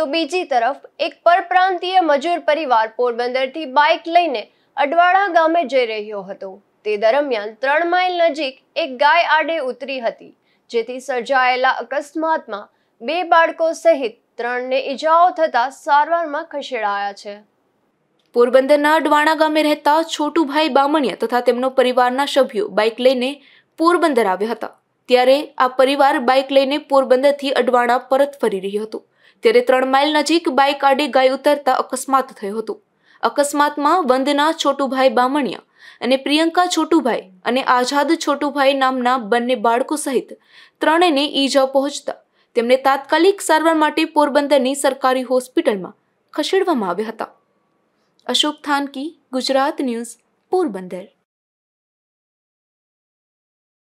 તો બીજી તરફ એક પરપ્રાંતીય મજૂર પરિવાર પોરબંદરથી બાઇક લઈને અડવાળા ગામે જઈ રહ્યો હતો તે દરમિયાન ત્રણ માઇલ નજીક એક ગાય આડે ઉતરી હતી જેથી સર્જાયેલા અકસ્માતમાં બે બાળકો સહિત ત્રણને ઈજાઓ થતાં સારવારમાં ખસેડાયા છે પોરબંદરના અડવાણા ગામે રહેતા છોટુભાઈ બામણિયા તથા તેમનો પરિવારના સભ્યો બાઇક લઈને પોરબંદર આવ્યા હતા ત્યારે આ પરિવાર બાઇક લઈને પોરબંદરથી અડવાણા પરત ફરી રહ્યું હતું ત્યારે ત્રણ માઇલ નજીક બાઇક આડે ગાય ઉતરતા અકસ્માત થયો હતો અકસ્માતમાં વંદના છોટુભાઈ બામણિયા અને પ્રિયંકા છોટુભાઈ અને આઝાદ છોટુભાઈ નામના બંને બાળકો સહિત ત્રણેયને ઈજા પહોંચતા તેમને તાત્કાલિક સારવાર માટે પોરબંદરની સરકારી હોસ્પિટલમાં ખસેડવામાં આવ્યા હતા અશોક થાનકી ગુજરાત ન્યૂઝ પોરબંદર